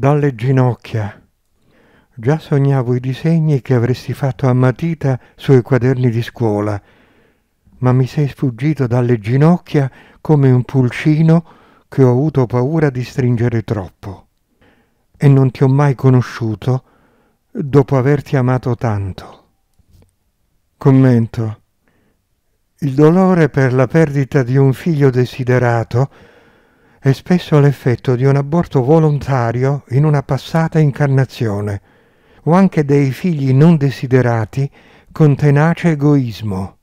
dalle ginocchia. Già sognavo i disegni che avresti fatto a matita sui quaderni di scuola, ma mi sei sfuggito dalle ginocchia come un pulcino che ho avuto paura di stringere troppo. E non ti ho mai conosciuto dopo averti amato tanto. Commento. Il dolore per la perdita di un figlio desiderato è spesso l'effetto di un aborto volontario in una passata incarnazione, o anche dei figli non desiderati con tenace egoismo.